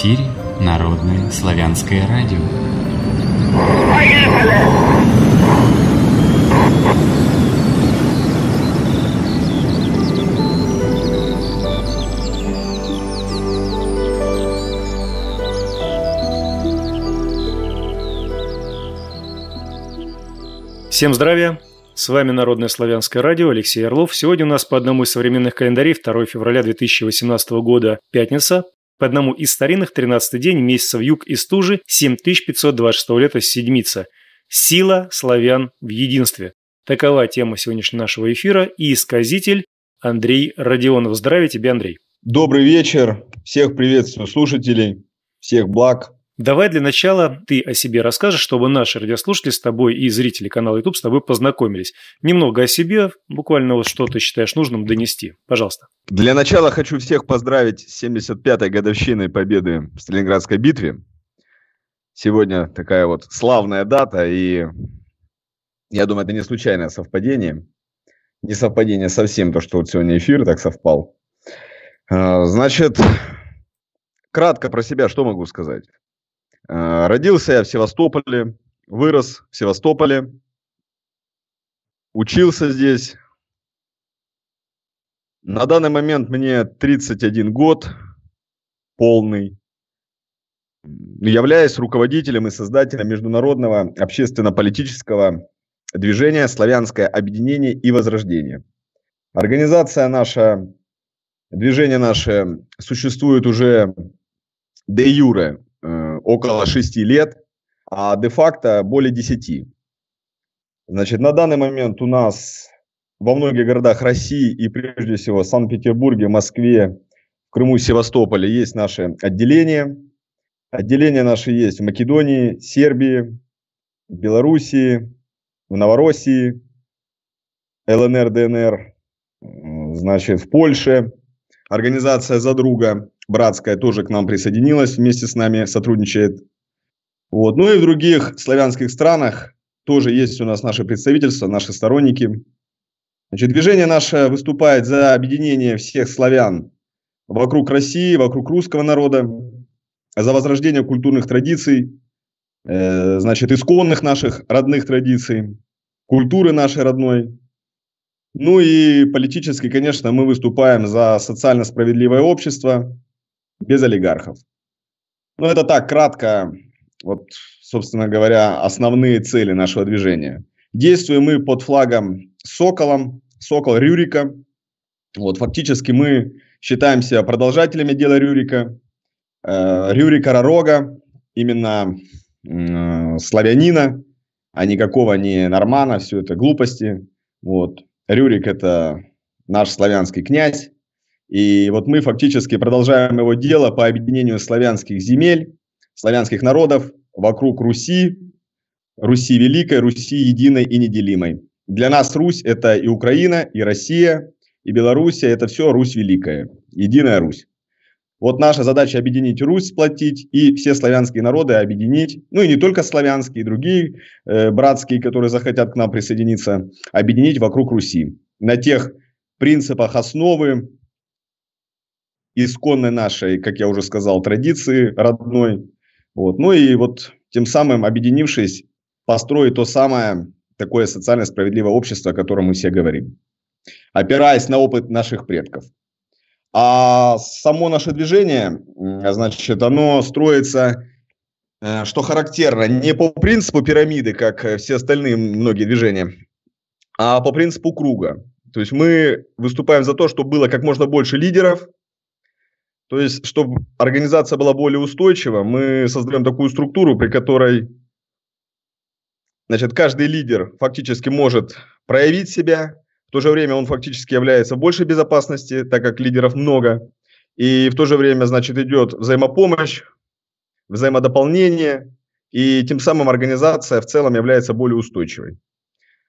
эфире Народное славянское радио. Поехали! Всем здравия! С вами Народное славянское радио, Алексей Орлов. Сегодня у нас по одному из современных календарей 2 февраля 2018 года пятница, по одному из старинных, 13-й день месяца в юг и стужи, 7526 лета седмица. Сила славян в единстве. Такова тема сегодняшнего нашего эфира и исказитель Андрей Родионов. Здравия тебе, Андрей. Добрый вечер. Всех приветствую слушателей. Всех благ. Давай для начала ты о себе расскажешь, чтобы наши радиослушатели с тобой и зрители канала YouTube с тобой познакомились. Немного о себе, буквально вот что ты считаешь нужным донести. Пожалуйста. Для начала хочу всех поздравить с 75-й годовщиной победы в Сталинградской битве. Сегодня такая вот славная дата, и я думаю, это не случайное совпадение. Не совпадение совсем, то, что вот сегодня эфир так совпал. А, значит, кратко про себя что могу сказать? Э, родился я в Севастополе, вырос в Севастополе, учился здесь. На данный момент мне 31 год, полный. Являюсь руководителем и создателем международного общественно-политического движения «Славянское объединение и возрождение». Организация наша, движение наше существует уже де юре около 6 лет, а де-факто более 10. Значит, на данный момент у нас во многих городах России и прежде всего Санкт-Петербурге, Москве, Крыму Севастополе есть наши отделения. Отделения наши есть в Македонии, Сербии, Белоруссии, в Новороссии, ЛНР, ДНР, значит, в Польше, организация «За друга», братская тоже к нам присоединилась, вместе с нами сотрудничает. Вот. Ну и в других славянских странах тоже есть у нас наши представительства, наши сторонники. Значит, движение наше выступает за объединение всех славян вокруг России, вокруг русского народа, за возрождение культурных традиций, э, значит, исконных наших родных традиций, культуры нашей родной. Ну и политически, конечно, мы выступаем за социально справедливое общество, без олигархов. Ну, это так, кратко, вот, собственно говоря, основные цели нашего движения. Действуем мы под флагом Соколом, Сокол Рюрика. Вот, фактически мы считаемся продолжателями дела Рюрика, э, Рюрика Ророга, именно э, славянина, а никакого не нормана, все это глупости. Вот. Рюрик – это наш славянский князь, и вот мы фактически продолжаем его дело по объединению славянских земель, славянских народов вокруг Руси, Руси Великой, Руси Единой и Неделимой. Для нас Русь – это и Украина, и Россия, и Белоруссия – это все Русь Великая, Единая Русь. Вот наша задача объединить Русь, сплотить и все славянские народы объединить, ну и не только славянские, и другие э, братские, которые захотят к нам присоединиться, объединить вокруг Руси на тех принципах основы, исконной нашей, как я уже сказал, традиции родной. Вот. Ну и вот тем самым, объединившись, построить то самое такое социально справедливое общество, о котором мы все говорим, опираясь на опыт наших предков. А само наше движение, значит, оно строится, э, что характерно, не по принципу пирамиды, как все остальные многие движения, а по принципу круга. То есть мы выступаем за то, чтобы было как можно больше лидеров – то есть, чтобы организация была более устойчива, мы создаем такую структуру, при которой значит, каждый лидер фактически может проявить себя, в то же время он фактически является в большей безопасности, так как лидеров много, и в то же время, значит, идет взаимопомощь, взаимодополнение, и тем самым организация в целом является более устойчивой.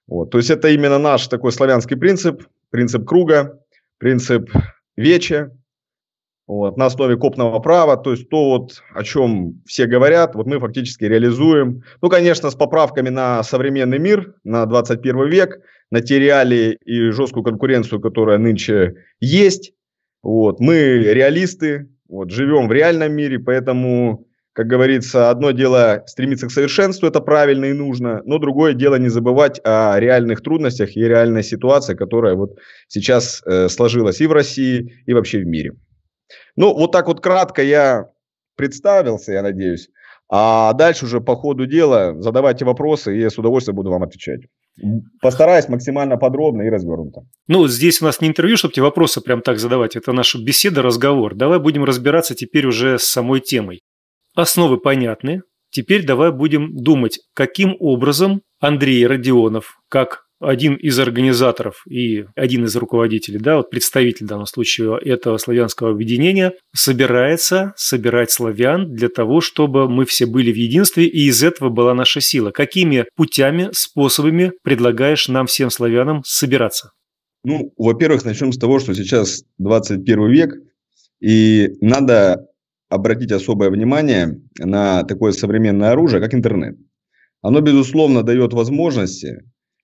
Вот. То есть это именно наш такой славянский принцип, принцип круга, принцип вече, вот, на основе копного права, то есть то, вот, о чем все говорят, вот мы фактически реализуем. Ну, конечно, с поправками на современный мир, на 21 век, на те реалии и жесткую конкуренцию, которая нынче есть. Вот, мы реалисты, вот, живем в реальном мире, поэтому, как говорится, одно дело стремиться к совершенству, это правильно и нужно, но другое дело не забывать о реальных трудностях и реальной ситуации, которая вот сейчас э, сложилась и в России, и вообще в мире. Ну, вот так вот кратко я представился, я надеюсь. А дальше уже по ходу дела задавайте вопросы, и я с удовольствием буду вам отвечать. Постараюсь максимально подробно и развернуто. Ну, здесь у нас не интервью, чтобы тебе вопросы прям так задавать. Это наша беседа, разговор. Давай будем разбираться теперь уже с самой темой. Основы понятны. Теперь давай будем думать, каким образом Андрей Родионов, как один из организаторов и один из руководителей, да, вот представитель в данном случае этого славянского объединения, собирается собирать славян для того, чтобы мы все были в единстве, и из этого была наша сила. Какими путями, способами предлагаешь нам всем славянам собираться? Ну, во-первых, начнем с того, что сейчас 21 век, и надо обратить особое внимание на такое современное оружие, как интернет. Оно, безусловно, дает возможности,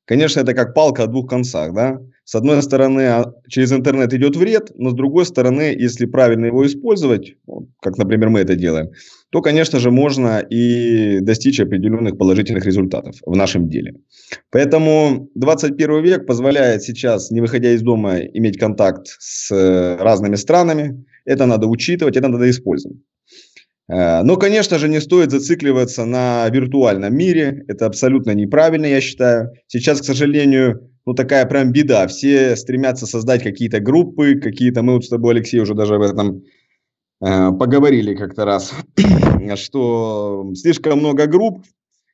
Конечно, это как палка о двух концах, да? С одной стороны, а, через интернет идет вред, но с другой стороны, если правильно его использовать, как, например, мы это делаем, то, конечно же, можно и достичь определенных положительных результатов в нашем деле. Поэтому 21 век позволяет сейчас, не выходя из дома, иметь контакт с э, разными странами. Это надо учитывать, это надо использовать. Э, Но, ну, конечно же, не стоит зацикливаться на виртуальном мире. Это абсолютно неправильно, я считаю. Сейчас, к сожалению, ну такая прям беда. Все стремятся создать какие-то группы, какие-то... Мы вот с тобой, Алексей, уже даже об этом э, поговорили как-то раз, что слишком много групп,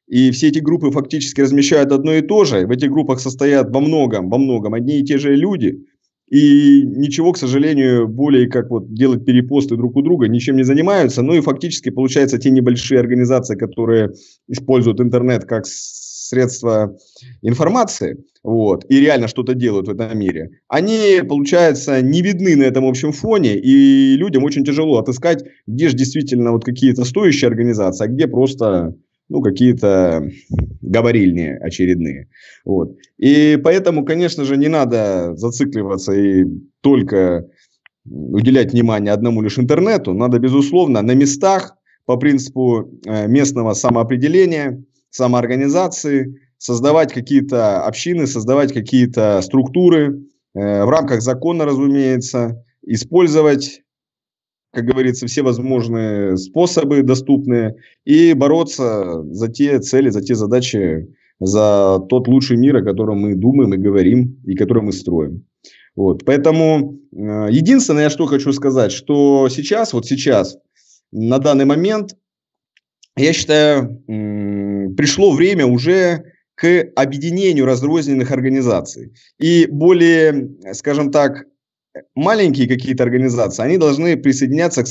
и все эти группы фактически размещают одно и то же. В этих группах состоят во многом, во многом одни и те же люди – и ничего, к сожалению, более как вот делать перепосты друг у друга, ничем не занимаются. Ну и фактически, получается, те небольшие организации, которые используют интернет как средство информации, вот, и реально что-то делают в этом мире, они, получается, не видны на этом общем фоне, и людям очень тяжело отыскать, где же действительно вот какие-то стоящие организации, а где просто ну, какие-то габарильные очередные. Вот. И поэтому, конечно же, не надо зацикливаться и только уделять внимание одному лишь интернету. Надо, безусловно, на местах по принципу э, местного самоопределения, самоорганизации создавать какие-то общины, создавать какие-то структуры э, в рамках закона, разумеется, использовать как говорится, все возможные способы доступные и бороться за те цели, за те задачи, за тот лучший мир, о котором мы думаем и говорим, и который мы строим. Вот. Поэтому э, единственное, что хочу сказать, что сейчас, вот сейчас, на данный момент, я считаю, пришло время уже к объединению разрозненных организаций и более, скажем так, маленькие какие-то организации, они должны присоединяться к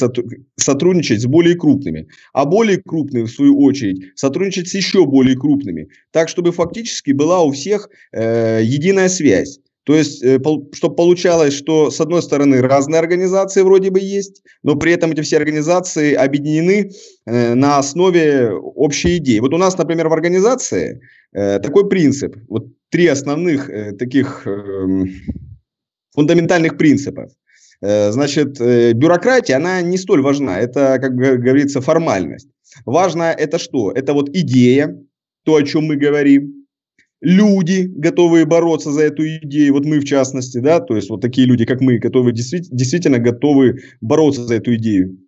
сотрудничать с более крупными, а более крупные, в свою очередь, сотрудничать с еще более крупными, так, чтобы фактически была у всех э, единая связь. То есть, э, пол... чтобы получалось, что с одной стороны разные организации вроде бы есть, но при этом эти все организации объединены э, на основе общей идеи. Вот у нас, например, в организации э, такой принцип. Вот три основных э, таких... Э, фундаментальных принципов. Э, значит, э, бюрократия, она не столь важна, это, как говорится, формальность. Важно это что? Это вот идея, то, о чем мы говорим, люди, готовые бороться за эту идею, вот мы в частности, да, то есть вот такие люди, как мы, которые действительно готовы бороться за эту идею.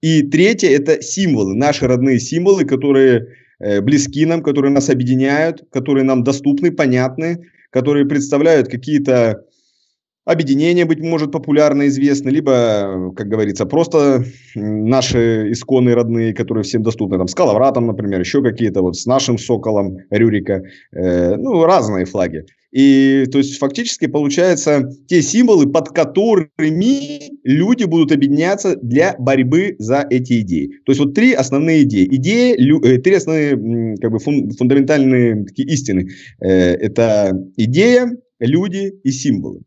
И третье – это символы, наши родные символы, которые э, близки нам, которые нас объединяют, которые нам доступны, понятны, которые представляют какие-то Объединение быть может, популярно известны, либо, как говорится, просто наши исконные родные, которые всем доступны, там, с Калавратом, например, еще какие-то, вот, с нашим Соколом Рюрика, э, ну, разные флаги. И, то есть, фактически, получается, те символы, под которыми люди будут объединяться для борьбы за эти идеи. То есть, вот три основные идеи. Идеи, лю, э, три основные, как бы, фун, фундаментальные такие истины. Э, это идея, люди и символы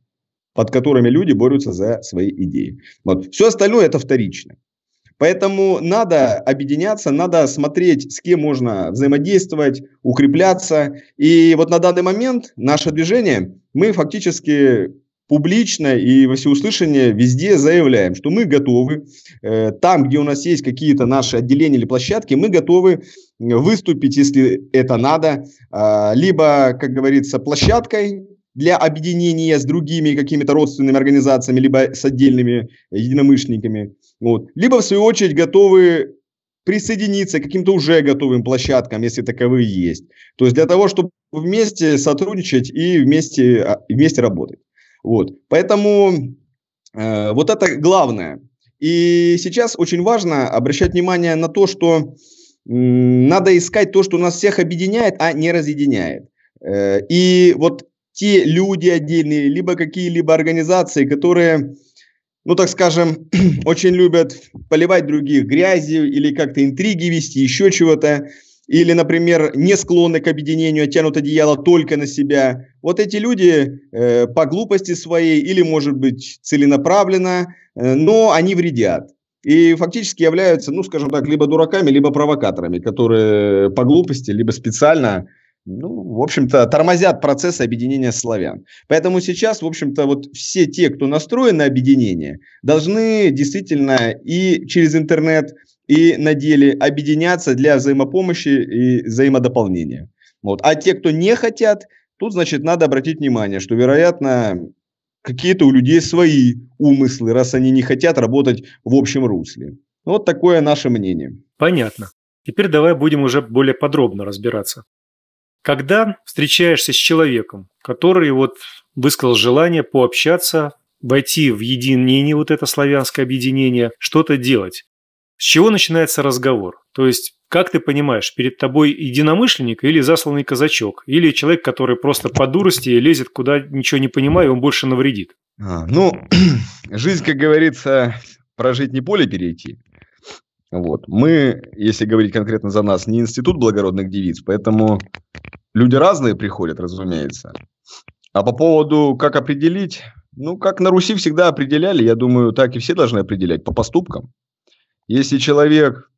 под которыми люди борются за свои идеи. Вот. Все остальное это вторично. Поэтому надо объединяться, надо смотреть, с кем можно взаимодействовать, укрепляться. И вот на данный момент наше движение, мы фактически публично и во всеуслышание везде заявляем, что мы готовы, э, там, где у нас есть какие-то наши отделения или площадки, мы готовы выступить, если это надо, а, либо, как говорится, площадкой для объединения с другими какими-то родственными организациями, либо с отдельными единомышленниками. Вот. Либо, в свою очередь, готовы присоединиться к каким-то уже готовым площадкам, если таковые есть. То есть для того, чтобы вместе сотрудничать и вместе, а, вместе работать. Вот. Поэтому э, вот это главное. И сейчас очень важно обращать внимание на то, что э, надо искать то, что нас всех объединяет, а не разъединяет. Э, и вот те люди отдельные, либо какие-либо организации, которые, ну так скажем, очень любят поливать других грязью или как-то интриги вести, еще чего-то, или, например, не склонны к объединению, а тянут одеяло только на себя. Вот эти люди э, по глупости своей или, может быть, целенаправленно, э, но они вредят и фактически являются, ну, скажем так, либо дураками, либо провокаторами, которые по глупости, либо специально ну, в общем-то, тормозят процесс объединения славян. Поэтому сейчас, в общем-то, вот все те, кто настроен на объединение, должны действительно и через интернет, и на деле объединяться для взаимопомощи и взаимодополнения. Вот. А те, кто не хотят, тут, значит, надо обратить внимание, что, вероятно, какие-то у людей свои умыслы, раз они не хотят работать в общем русле. Вот такое наше мнение. Понятно. Теперь давай будем уже более подробно разбираться. Когда встречаешься с человеком, который вот высказал желание пообщаться, войти в единение, вот это славянское объединение, что-то делать, с чего начинается разговор? То есть, как ты понимаешь, перед тобой единомышленник или засланный казачок, или человек, который просто по дурости лезет куда ничего не понимая, он больше навредит? А, ну, жизнь, как говорится, прожить не поле перейти. Вот. Мы, если говорить конкретно за нас, не институт благородных девиц, поэтому люди разные приходят, разумеется. А по поводу, как определить, ну, как на Руси всегда определяли, я думаю, так и все должны определять, по поступкам. Если человек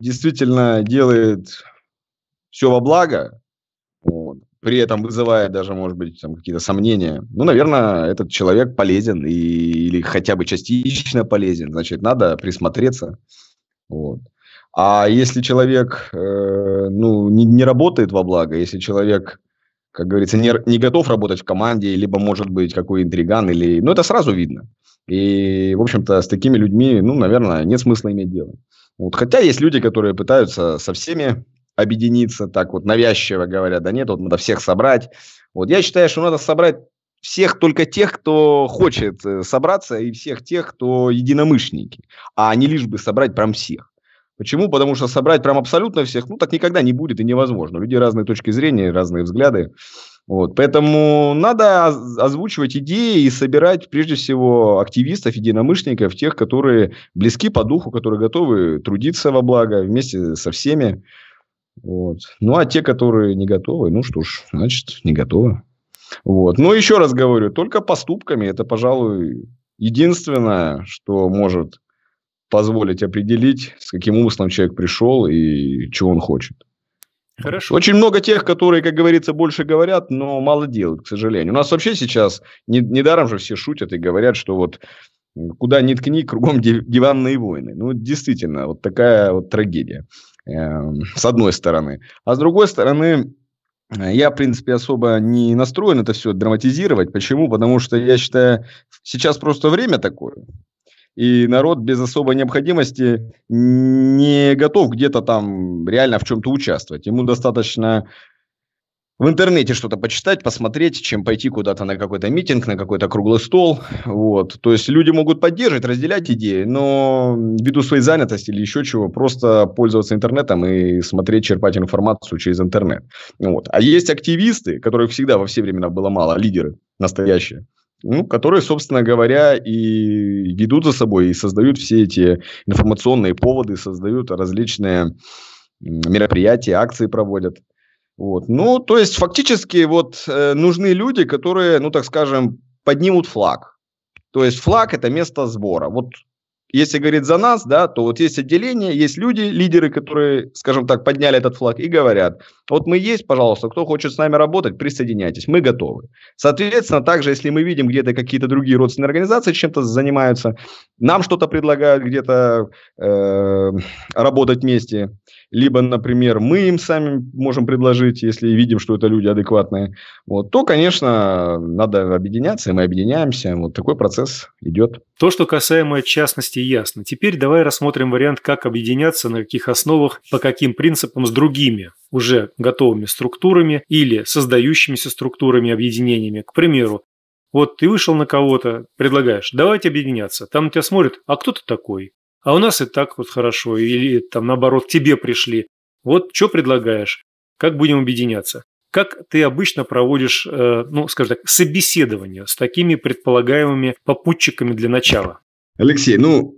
действительно делает все во благо, вот, при этом вызывая даже, может быть, там какие-то сомнения, ну, наверное, этот человек полезен и, или хотя бы частично полезен, значит, надо присмотреться, вот. А если человек э, ну, не, не работает во благо, если человек, как говорится, не, не готов работать в команде, либо может быть какой интриган, или... ну это сразу видно. И, в общем-то, с такими людьми, ну, наверное, нет смысла иметь дело. Вот. Хотя есть люди, которые пытаются со всеми объединиться, так вот навязчиво говоря, да нет, вот надо всех собрать. Вот я считаю, что надо собрать всех только тех, кто хочет э, собраться, и всех тех, кто единомышленники, а не лишь бы собрать прям всех. Почему? Потому что собрать прям абсолютно всех, ну, так никогда не будет и невозможно. Люди разные точки зрения, разные взгляды. Вот. Поэтому надо озвучивать идеи и собирать, прежде всего, активистов, единомышленников, тех, которые близки по духу, которые готовы трудиться во благо вместе со всеми. Вот. Ну, а те, которые не готовы, ну что ж, значит, не готовы. Вот. Но еще раз говорю, только поступками это, пожалуй, единственное, что может позволить определить, с каким умыслом человек пришел и чего он хочет. Хорошо. Очень много тех, которые, как говорится, больше говорят, но мало делают, к сожалению. У нас вообще сейчас, недаром не же все шутят и говорят, что вот куда ни ткни, кругом диванные войны. Ну, действительно, вот такая вот трагедия, э, с одной стороны. А с другой стороны, Э, я, в принципе, особо не настроен это все драматизировать. Почему? Потому что я считаю, сейчас просто время такое. И народ без особой необходимости не готов где-то там реально в чем-то участвовать. Ему достаточно в интернете что-то почитать, посмотреть, чем пойти куда-то на какой-то митинг, на какой-то круглый стол. Вот. То есть люди могут поддерживать, разделять идеи, но ввиду своей занятости или еще чего, просто пользоваться интернетом и смотреть, черпать информацию через интернет. Вот. А есть активисты, которых всегда во все времена было мало, лидеры настоящие, ну, которые, собственно говоря, и ведут за собой, и создают все эти информационные поводы, создают различные мероприятия, акции проводят. Вот. Ну, то есть фактически вот э, нужны люди, которые, ну, так скажем, поднимут флаг. То есть флаг – это место сбора. Вот если говорить за нас, да, то вот есть отделение, есть люди, лидеры, которые, скажем так, подняли этот флаг и говорят, вот мы есть, пожалуйста, кто хочет с нами работать, присоединяйтесь, мы готовы. Соответственно, также, если мы видим где-то какие-то другие родственные организации чем-то занимаются, нам что-то предлагают где-то э, работать вместе, либо, например, мы им сами можем предложить, если видим, что это люди адекватные, вот, то, конечно, надо объединяться, и мы объединяемся. Вот такой процесс идет. То, что касаемо частности, ясно. Теперь давай рассмотрим вариант, как объединяться, на каких основах, по каким принципам с другими уже готовыми структурами или создающимися структурами, объединениями. К примеру, вот ты вышел на кого-то, предлагаешь, давайте объединяться. Там тебя смотрят, а кто ты такой? а у нас и так вот хорошо, или там наоборот, тебе пришли. Вот что предлагаешь? Как будем объединяться? Как ты обычно проводишь, э, ну, скажем так, собеседование с такими предполагаемыми попутчиками для начала? Алексей, ну,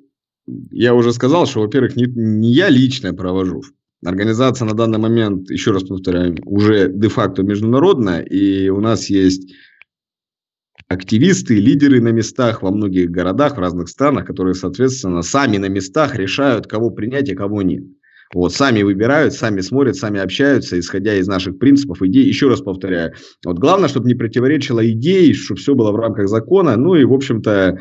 я уже сказал, что, во-первых, не, не я лично провожу. Организация на данный момент, еще раз повторяю, уже де-факто международная, и у нас есть активисты и лидеры на местах во многих городах, в разных странах, которые, соответственно, сами на местах решают, кого принять и а кого нет. Вот, сами выбирают, сами смотрят, сами общаются, исходя из наших принципов, идей. Еще раз повторяю, вот главное, чтобы не противоречило идее, чтобы все было в рамках закона, ну и, в общем-то,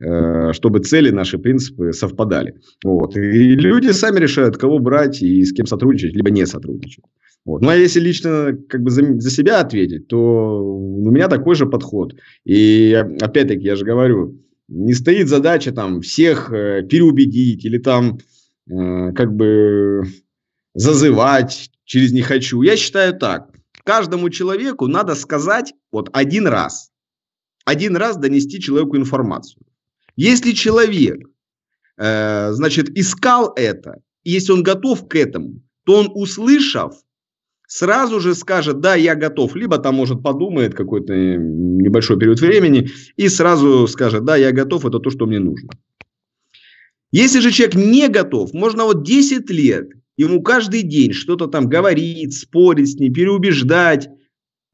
э, чтобы цели наши, принципы совпадали. Вот. И люди сами решают, кого брать и с кем сотрудничать, либо не сотрудничать. Вот. Ну, а если лично как бы за, за себя ответить, то ну, у меня такой же подход. И опять-таки, я же говорю, не стоит задача там всех э, переубедить или там э, как бы зазывать через «не хочу». Я считаю так. Каждому человеку надо сказать вот один раз. Один раз донести человеку информацию. Если человек, э, значит, искал это, если он готов к этому, то он, услышав, сразу же скажет, да, я готов, либо там, может, подумает какой-то э, небольшой период времени и сразу скажет, да, я готов, это то, что мне нужно. Если же человек не готов, можно вот 10 лет ему каждый день что-то там говорить, спорить с ним, переубеждать,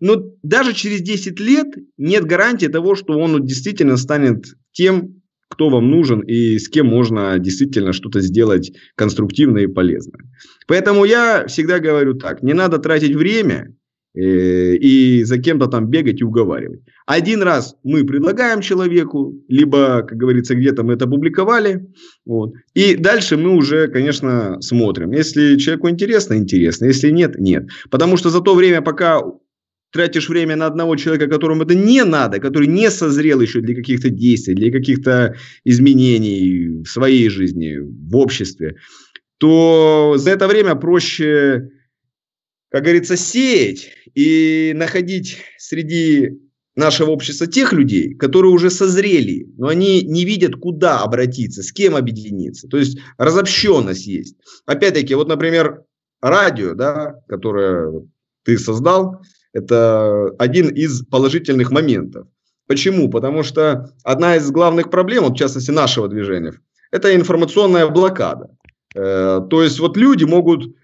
но даже через 10 лет нет гарантии того, что он действительно станет тем, кто вам нужен и с кем можно действительно что-то сделать конструктивно и полезно. Поэтому я всегда говорю так, не надо тратить время э, и за кем-то там бегать и уговаривать. Один раз мы предлагаем человеку, либо, как говорится, где-то мы это публиковали, вот. и дальше мы уже, конечно, смотрим. Если человеку интересно, интересно, если нет, нет. Потому что за то время, пока тратишь время на одного человека, которому это не надо, который не созрел еще для каких-то действий, для каких-то изменений в своей жизни, в обществе, то за это время проще, как говорится, сеять и находить среди нашего общества тех людей, которые уже созрели, но они не видят, куда обратиться, с кем объединиться. То есть разобщенность есть. Опять-таки, вот, например, радио, да, которое ты создал, это один из положительных моментов. Почему? Потому что одна из главных проблем, вот в частности нашего движения, это информационная блокада. Э, то есть вот люди могут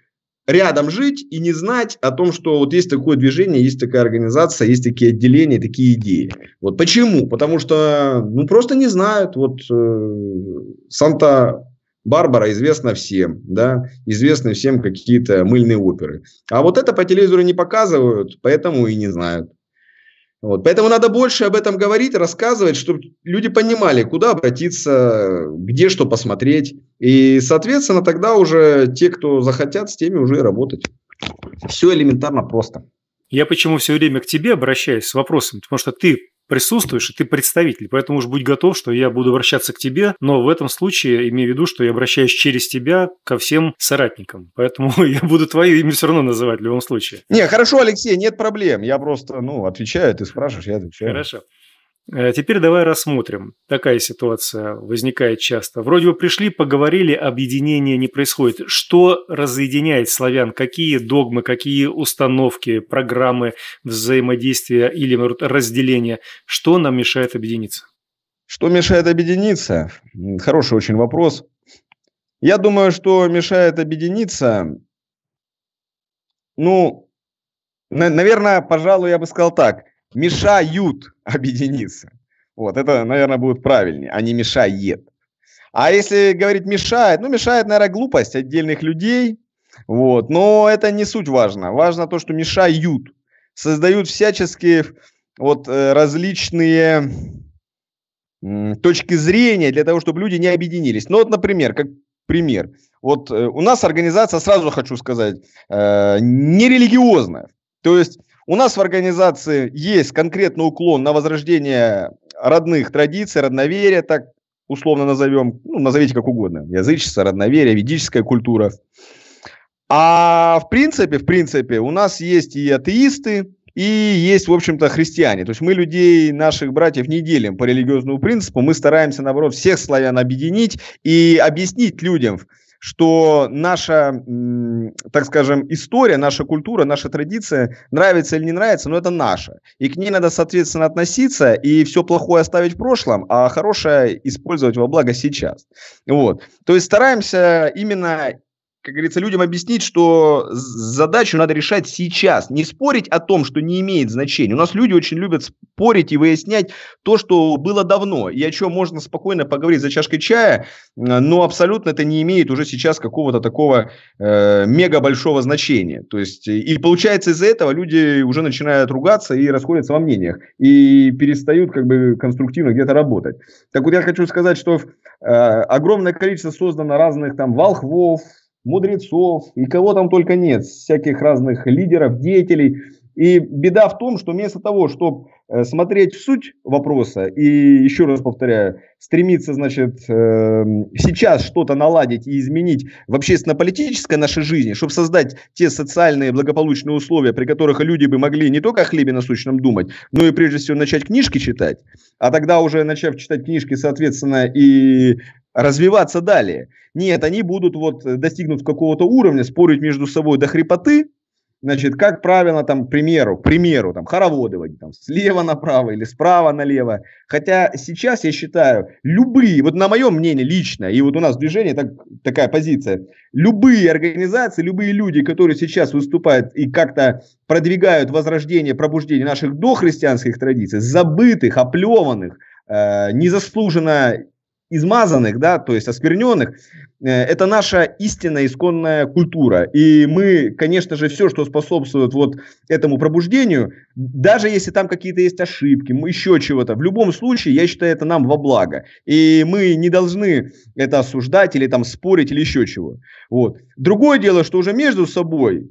рядом жить и не знать о том, что вот есть такое движение, есть такая организация, есть такие отделения, такие идеи. Вот почему? Потому что ну просто не знают. Вот э, Санта Барбара известна всем, да, известны всем какие-то мыльные оперы. А вот это по телевизору не показывают, поэтому и не знают. Вот. Поэтому надо больше об этом говорить, рассказывать, чтобы люди понимали, куда обратиться, где что посмотреть. И, соответственно, тогда уже те, кто захотят, с теми уже и работать. Все элементарно просто. Я почему все время к тебе обращаюсь с вопросами, потому что ты присутствуешь, и ты представитель. Поэтому уж будь готов, что я буду обращаться к тебе, но в этом случае имею в виду, что я обращаюсь через тебя ко всем соратникам. Поэтому я буду твое имя все равно называть в любом случае. Не, хорошо, Алексей, нет проблем. Я просто, ну, отвечаю, ты спрашиваешь, я отвечаю. Хорошо. Э, теперь давай рассмотрим. Такая ситуация возникает часто. Вроде бы пришли, поговорили, объединение не происходит. Что разъединяет славян? Какие догмы, какие установки, программы взаимодействия или разделения? Что нам мешает объединиться? Что мешает объединиться? Хороший очень вопрос. Я думаю, что мешает объединиться, ну, наверное, пожалуй, я бы сказал так – мешают объединиться. Вот, это, наверное, будет правильнее, а не мешает. А если говорить мешает, ну, мешает, наверное, глупость отдельных людей. Вот, но это не суть важно. Важно то, что мешают, создают всяческие вот э, различные точки зрения для того, чтобы люди не объединились. Ну вот, например, как пример. Вот э, у нас организация, сразу хочу сказать, э, нерелигиозная. То есть у нас в организации есть конкретный уклон на возрождение родных традиций, родноверия, так условно назовем, ну, назовите как угодно, язычество, родноверие, ведическая культура. А в принципе, в принципе, у нас есть и атеисты, и есть, в общем-то, христиане. То есть мы людей, наших братьев, не делим по религиозному принципу. Мы стараемся, наоборот, всех славян объединить и объяснить людям, что наша, так скажем, история, наша культура, наша традиция, нравится или не нравится, но это наша. И к ней надо, соответственно, относиться и все плохое оставить в прошлом, а хорошее использовать во благо сейчас. Вот. То есть стараемся именно как говорится, людям объяснить, что задачу надо решать сейчас, не спорить о том, что не имеет значения. У нас люди очень любят спорить и выяснять то, что было давно, и о чем можно спокойно поговорить за чашкой чая, но абсолютно это не имеет уже сейчас какого-то такого э, мега большого значения. То есть, и получается из-за этого люди уже начинают ругаться и расходятся во мнениях, и перестают как бы конструктивно где-то работать. Так вот, я хочу сказать, что э, огромное количество создано разных там волхвов, мудрецов и кого там только нет, всяких разных лидеров, деятелей. И беда в том, что вместо того, чтобы Э, смотреть в суть вопроса и, еще раз повторяю, стремиться, значит, эм, сейчас что-то наладить и изменить в общественно-политической нашей жизни, чтобы создать те социальные благополучные условия, при которых люди бы могли не только о хлебе насущном думать, но и прежде всего начать книжки читать, а тогда уже начав читать книжки, соответственно, и развиваться далее. Нет, они будут вот э, достигнув какого-то уровня, спорить между собой до хрипоты, Значит, как правильно там, к примеру, к примеру, там, хороводы водить, там, слева направо или справа налево. Хотя сейчас, я считаю, любые, вот на моем мнении лично, и вот у нас в движении так, такая позиция, любые организации, любые люди, которые сейчас выступают и как-то продвигают возрождение, пробуждение наших дохристианских традиций, забытых, оплеванных, э, незаслуженно измазанных, да, то есть оскверненных, э, это наша истинная исконная культура. И мы, конечно же, все, что способствует вот этому пробуждению, даже если там какие-то есть ошибки, мы еще чего-то, в любом случае, я считаю, это нам во благо. И мы не должны это осуждать или там спорить или еще чего. Вот. Другое дело, что уже между собой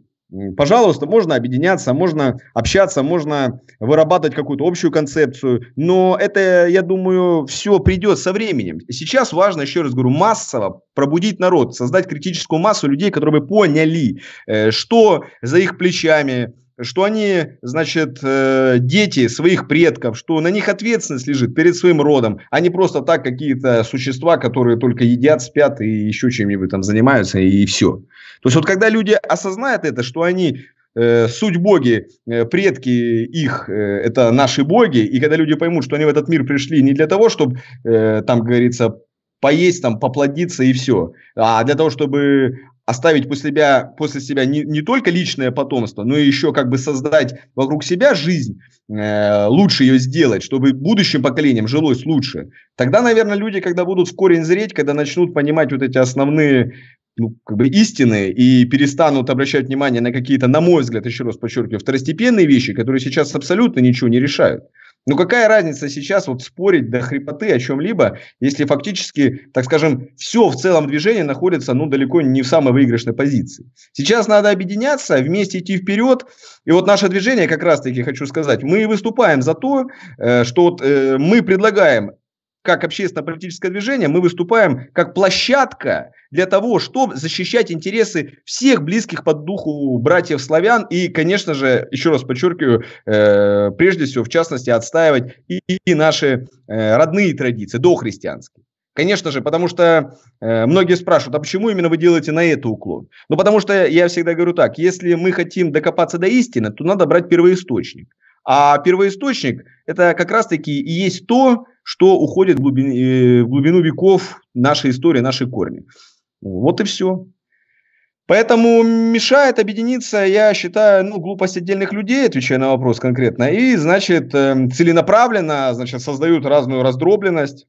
Пожалуйста, можно объединяться, можно общаться, можно вырабатывать какую-то общую концепцию, но это, я думаю, все придет со временем. Сейчас важно, еще раз говорю, массово пробудить народ, создать критическую массу людей, которые бы поняли, э, что за их плечами, что они, значит, э, дети своих предков, что на них ответственность лежит перед своим родом, а не просто так какие-то существа, которые только едят, спят и еще чем-нибудь там занимаются, и все. То есть вот когда люди осознают это, что они э, суть боги, э, предки их, это наши боги, и когда люди поймут, что они в этот мир пришли не для того, чтобы, там говорится, поесть, там, поплодиться и все. А для того, чтобы оставить после себя, после себя не, не только личное потомство, но и еще как бы создать вокруг себя жизнь, э, лучше ее сделать, чтобы будущим поколениям жилось лучше. Тогда, наверное, люди, когда будут в корень зреть, когда начнут понимать вот эти основные ну, как бы истины и перестанут обращать внимание на какие-то, на мой взгляд, еще раз подчеркиваю, второстепенные вещи, которые сейчас абсолютно ничего не решают. Ну какая разница сейчас вот спорить до хрипоты о чем-либо, если фактически, так скажем, все в целом движение находится, ну, далеко не в самой выигрышной позиции. Сейчас надо объединяться, вместе идти вперед. И вот наше движение, как раз-таки хочу сказать, мы выступаем за то, э, что вот э, мы предлагаем как общественно-политическое движение, мы выступаем как площадка для того, чтобы защищать интересы всех близких под духу братьев славян и, конечно же, еще раз подчеркиваю, э, прежде всего, в частности, отстаивать и, и наши э, родные традиции, дохристианские. Конечно же, потому что э, многие спрашивают, а почему именно вы делаете на это уклон? Ну, потому что я всегда говорю так, если мы хотим докопаться до истины, то надо брать первоисточник. А первоисточник – это как раз-таки и есть то, что уходит в глубину, э, в глубину веков нашей истории, наши корни. Вот и все. Поэтому мешает объединиться, я считаю, ну, глупость отдельных людей, отвечая на вопрос конкретно. И, значит, эм, целенаправленно, значит, создают разную раздробленность,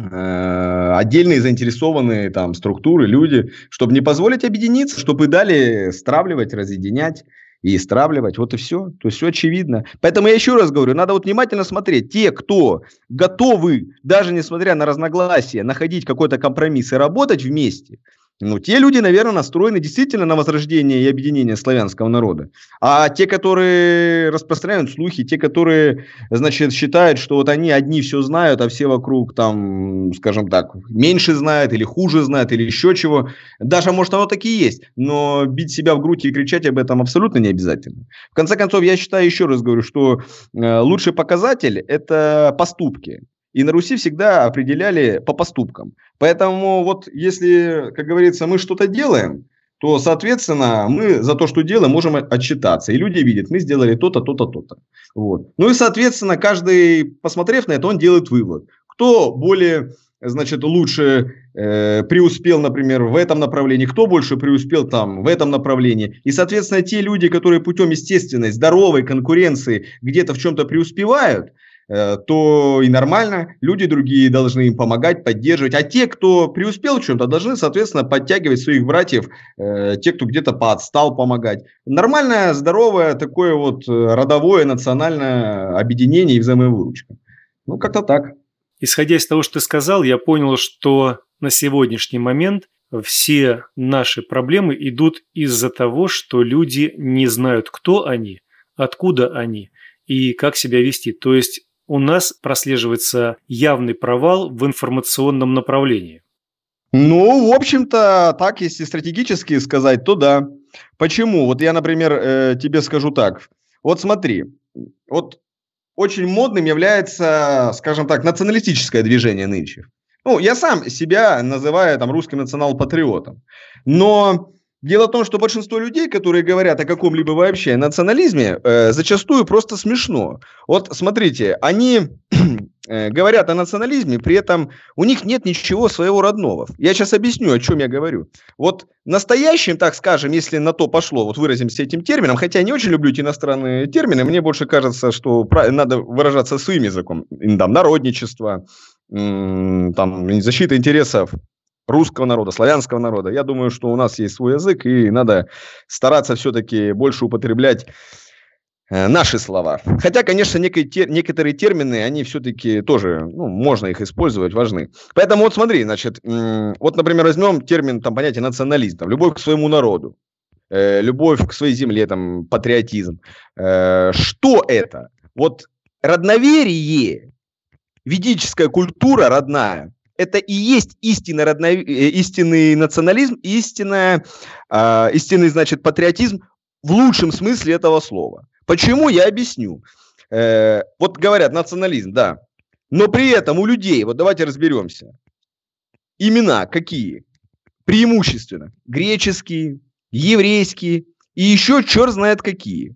э, отдельные заинтересованные там структуры, люди, чтобы не позволить объединиться, чтобы и далее стравливать, разъединять и истравливать. Вот и все. То есть все очевидно. Поэтому я еще раз говорю, надо вот внимательно смотреть. Те, кто готовы, даже несмотря на разногласия, находить какой-то компромисс и работать вместе – ну, те люди, наверное, настроены действительно на возрождение и объединение славянского народа. А те, которые распространяют слухи, те, которые, значит, считают, что вот они одни все знают, а все вокруг там, скажем так, меньше знают или хуже знают или еще чего. Даже, может, оно так и есть, но бить себя в грудь и кричать об этом абсолютно не обязательно. В конце концов, я считаю, еще раз говорю, что э, лучший показатель – это поступки. И на Руси всегда определяли по поступкам. Поэтому вот если, как говорится, мы что-то делаем, то, соответственно, мы за то, что делаем, можем отчитаться. И люди видят, мы сделали то-то, то-то, то-то. Вот. Ну и, соответственно, каждый, посмотрев на это, он делает вывод. Кто более значит, лучше э, преуспел, например, в этом направлении, кто больше преуспел там в этом направлении. И, соответственно, те люди, которые путем естественной, здоровой конкуренции где-то в чем-то преуспевают, Э, то и нормально, люди другие должны им помогать, поддерживать. А те, кто преуспел в чем-то, должны, соответственно, подтягивать своих братьев, э, те, кто где-то поотстал помогать. Нормальное, здоровое такое вот э, родовое национальное объединение и взаимовыручка. Ну, как-то так. Исходя из того, что ты сказал, я понял, что на сегодняшний момент все наши проблемы идут из-за того, что люди не знают, кто они, откуда они – и как себя вести. То есть у нас прослеживается явный провал в информационном направлении. Ну, в общем-то, так, если стратегически сказать, то да. Почему? Вот я, например, э, тебе скажу так. Вот смотри, вот очень модным является, скажем так, националистическое движение нынче. Ну, я сам себя называю там русским национал-патриотом. Но Дело в том, что большинство людей, которые говорят о каком-либо вообще национализме, э, зачастую просто смешно. Вот смотрите, они э, говорят о национализме, при этом у них нет ничего своего родного. Я сейчас объясню, о чем я говорю. Вот настоящим, так скажем, если на то пошло, вот выразимся этим термином, хотя я не очень люблю эти иностранные термины, мне больше кажется, что надо выражаться своим языком, там, народничество, там, защита интересов русского народа, славянского народа. Я думаю, что у нас есть свой язык, и надо стараться все-таки больше употреблять э, наши слова. Хотя, конечно, некие некоторые термины, они все-таки тоже, ну, можно их использовать, важны. Поэтому вот смотри, значит, вот, например, возьмем термин, там, понятие национализм, там, любовь к своему народу, э, любовь к своей земле, там, патриотизм. Э, что это? Вот родноверие, ведическая культура родная, это и есть истинный, родно... Э, истинный национализм, истинная, э, истинный, значит, патриотизм в лучшем смысле этого слова. Почему, я объясню. Э, вот говорят, национализм, да. Но при этом у людей, вот давайте разберемся, имена какие? Преимущественно греческие, еврейские и еще черт знает какие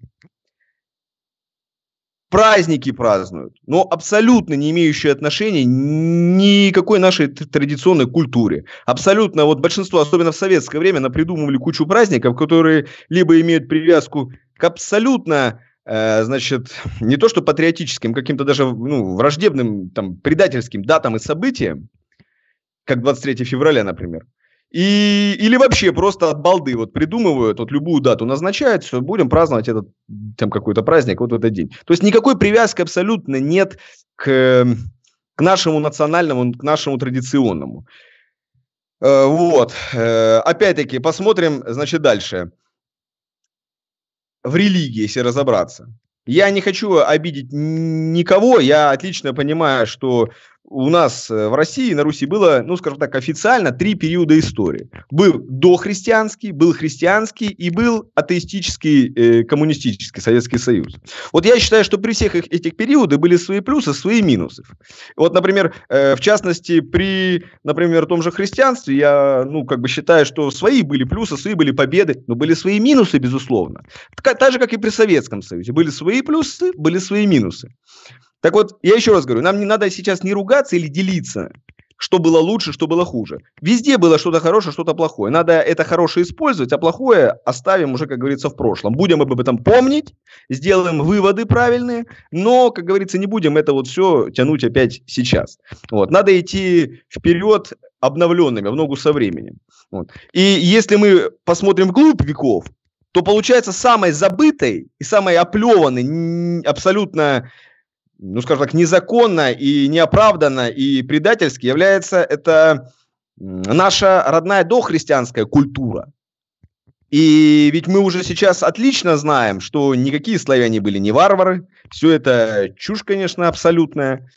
праздники празднуют, но абсолютно не имеющие отношения никакой нашей традиционной культуре. Абсолютно вот большинство, особенно в советское время, напридумывали кучу праздников, которые либо имеют привязку к абсолютно э, значит, не то что патриотическим, каким-то даже ну, враждебным, там, предательским датам и событиям, как 23 февраля, например, и, или вообще просто от балды вот придумывают, вот любую дату назначают, все, будем праздновать этот, там, какой-то праздник, вот этот день. То есть никакой привязки абсолютно нет к, эм, к нашему национальному, к нашему традиционному. Э, вот. Э, опять-таки, посмотрим, значит, дальше. В религии, если разобраться. Я не хочу обидеть никого, я отлично понимаю, что у нас э, в России, на Руси было, ну, скажем так, официально три периода истории. Был дохристианский, был христианский и был атеистический, э, коммунистический Советский Союз. Вот я считаю, что при всех их, этих периодах были свои плюсы, свои минусы. Вот, например, э, в частности, при, например, том же христианстве, я, ну, как бы считаю, что свои были плюсы, свои были победы, но были свои минусы, безусловно. Так, так же, как и при Советском Союзе. Были свои плюсы, были свои минусы. Так вот, я еще раз говорю, нам не надо сейчас не ругаться или делиться, что было лучше, что было хуже. Везде было что-то хорошее, что-то плохое. Надо это хорошее использовать, а плохое оставим уже, как говорится, в прошлом. Будем об этом помнить, сделаем выводы правильные, но, как говорится, не будем это вот все тянуть опять сейчас. Вот. Надо идти вперед обновленными, в ногу со временем. Вот. И если мы посмотрим вглубь веков, то получается самой забытой и самой оплеванной, абсолютно ну, скажем так, незаконно и неоправданно и предательски является это наша родная дохристианская культура. И ведь мы уже сейчас отлично знаем, что никакие славяне были не варвары. Все это чушь, конечно, абсолютная.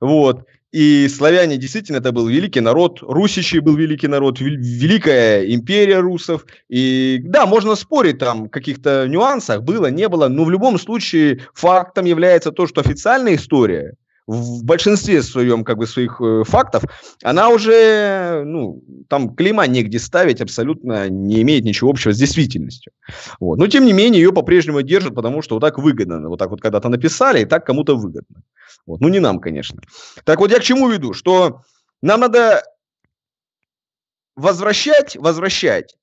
Вот. И славяне действительно это был великий народ, русичи был великий народ, великая империя русов. И да, можно спорить там каких-то нюансах, было, не было, но в любом случае фактом является то, что официальная история в большинстве своем как бы своих э, фактов, она уже, ну, там клейма негде ставить, абсолютно не имеет ничего общего с действительностью. Вот. Но, тем не менее, ее по-прежнему держат, потому что вот так выгодно. Вот так вот когда-то написали, и так кому-то выгодно. Вот. Ну, не нам, конечно. Так вот, я к чему веду, что нам надо возвращать, возвращать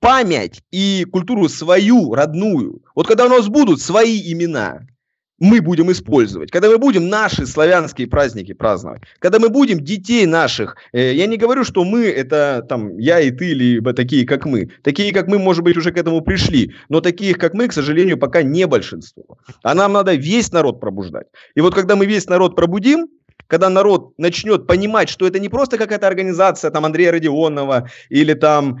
память и культуру свою, родную. Вот когда у нас будут свои имена, мы будем использовать, когда мы будем наши славянские праздники праздновать, когда мы будем детей наших, э, я не говорю, что мы это там я и ты, либо такие, как мы. Такие, как мы, может быть, уже к этому пришли, но таких, как мы, к сожалению, пока не большинство. А нам надо весь народ пробуждать. И вот когда мы весь народ пробудим, когда народ начнет понимать, что это не просто какая-то организация там Андрея Родионова или там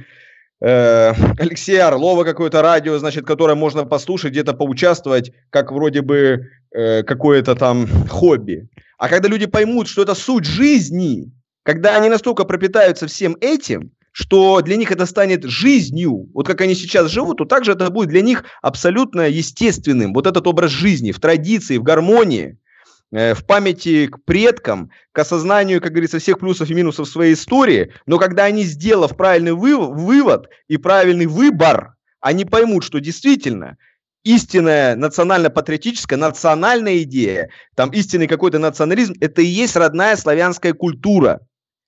Э, Алексея Орлова какое-то радио, значит, которое можно послушать, где-то поучаствовать, как вроде бы э, какое-то там хобби. А когда люди поймут, что это суть жизни, когда они настолько пропитаются всем этим, что для них это станет жизнью. Вот как они сейчас живут, то также это будет для них абсолютно естественным. Вот этот образ жизни в традиции, в гармонии – Э, в памяти к предкам, к осознанию, как говорится, всех плюсов и минусов своей истории, но когда они, сделав правильный вывод и правильный выбор, они поймут, что действительно истинная национально-патриотическая, национальная идея, там истинный какой-то национализм, это и есть родная славянская культура.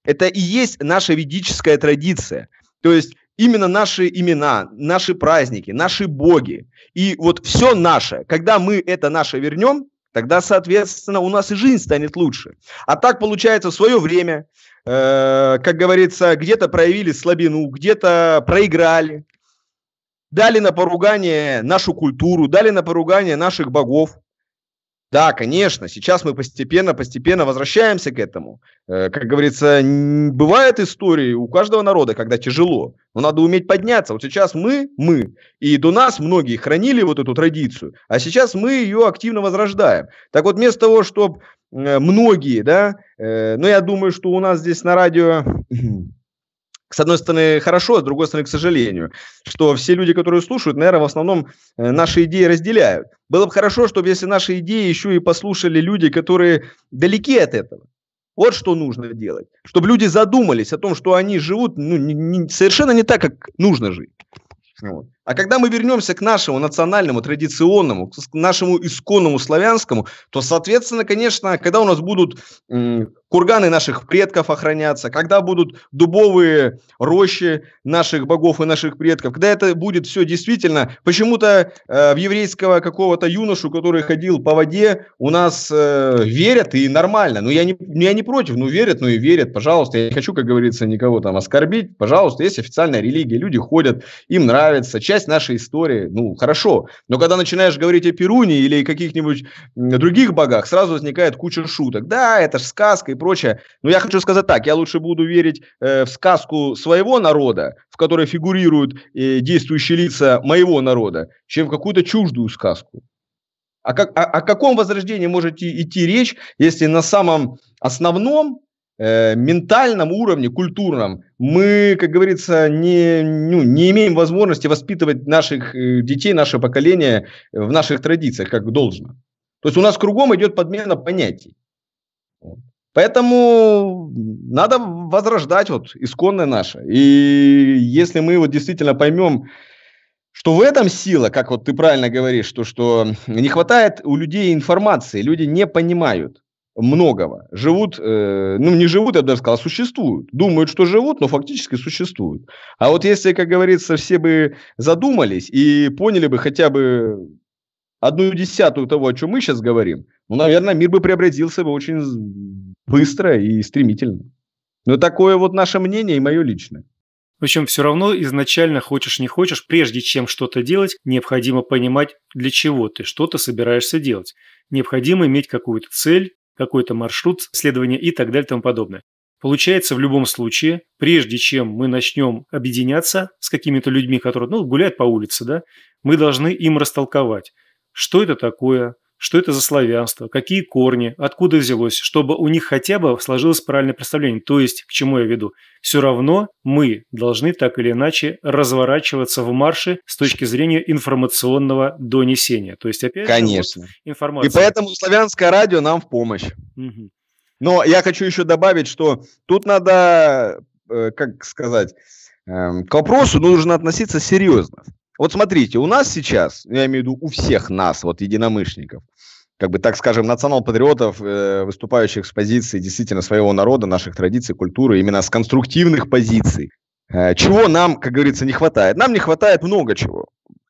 Это и есть наша ведическая традиция. То есть именно наши имена, наши праздники, наши боги. И вот все наше, когда мы это наше вернем, Тогда, соответственно, у нас и жизнь станет лучше. А так получается в свое время, э, как говорится, где-то проявили слабину, где-то проиграли, дали на поругание нашу культуру, дали на поругание наших богов. Да, конечно, сейчас мы постепенно-постепенно возвращаемся к этому. Э, как говорится, бывают истории у каждого народа, когда тяжело, но надо уметь подняться. Вот сейчас мы, мы, и до нас многие хранили вот эту традицию, а сейчас мы ее активно возрождаем. Так вот, вместо того, чтобы э, многие, да, э, но я думаю, что у нас здесь на радио с одной стороны, хорошо, а с другой стороны, к сожалению, что все люди, которые слушают, наверное, в основном э, наши идеи разделяют. Было бы хорошо, чтобы если наши идеи еще и послушали люди, которые далеки от этого. Вот что нужно делать. Чтобы люди задумались о том, что они живут ну, не, не, совершенно не так, как нужно жить. Вот. А когда мы вернемся к нашему национальному, традиционному, к нашему исконному славянскому, то, соответственно, конечно, когда у нас будут курганы наших предков охраняться, когда будут дубовые рощи наших богов и наших предков, когда это будет все действительно, почему-то э, в еврейского какого-то юношу, который ходил по воде, у нас э, верят и нормально. Ну, я не, я не против, ну, верят, ну и верят, пожалуйста. Я не хочу, как говорится, никого там оскорбить, пожалуйста, есть официальная религия, люди ходят, им нравится, часть нашей истории, ну, хорошо. Но когда начинаешь говорить о Перуне или каких-нибудь других богах, сразу возникает куча шуток. Да, это же сказка и прочее. Но я хочу сказать так, я лучше буду верить э, в сказку своего народа, в которой фигурируют э, действующие лица моего народа, чем в какую-то чуждую сказку. О, а как, о, а, о каком возрождении может идти речь, если на самом основном э, ментальном уровне, культурном, мы, как говорится, не, ну, не имеем возможности воспитывать наших э, детей, наше поколение в наших традициях, как должно. То есть у нас кругом идет подмена понятий. Поэтому надо возрождать вот исконное наше. И если мы вот действительно поймем, что в этом сила, как вот ты правильно говоришь, то что не хватает у людей информации, люди не понимают многого. Живут, э, ну не живут, я даже сказал, а существуют. Думают, что живут, но фактически существуют. А вот если, как говорится, все бы задумались и поняли бы хотя бы одну десятую того, о чем мы сейчас говорим, ну, наверное, мир бы преобразился бы очень быстро и стремительно. Но такое вот наше мнение и мое личное. В общем, все равно изначально хочешь не хочешь, прежде чем что-то делать, необходимо понимать, для чего ты что-то собираешься делать. Необходимо иметь какую-то цель, какой-то маршрут следования и так далее и тому подобное. Получается, в любом случае, прежде чем мы начнем объединяться с какими-то людьми, которые ну, гуляют по улице, да, мы должны им растолковать, что это такое, что это за славянство, какие корни, откуда взялось, чтобы у них хотя бы сложилось правильное представление. То есть, к чему я веду? Все равно мы должны так или иначе разворачиваться в марше с точки зрения информационного донесения. То есть, опять Конечно. же, вот информация. И поэтому славянское радио нам в помощь. Угу. Но я хочу еще добавить, что тут надо, э, как сказать, эм, к вопросу нужно относиться серьезно. Вот смотрите, у нас сейчас, я имею в виду у всех нас, вот единомышленников, как бы, так скажем, национал-патриотов, э, выступающих с позиции действительно своего народа, наших традиций, культуры, именно с конструктивных позиций. Э, чего нам, как говорится, не хватает? Нам не хватает много чего.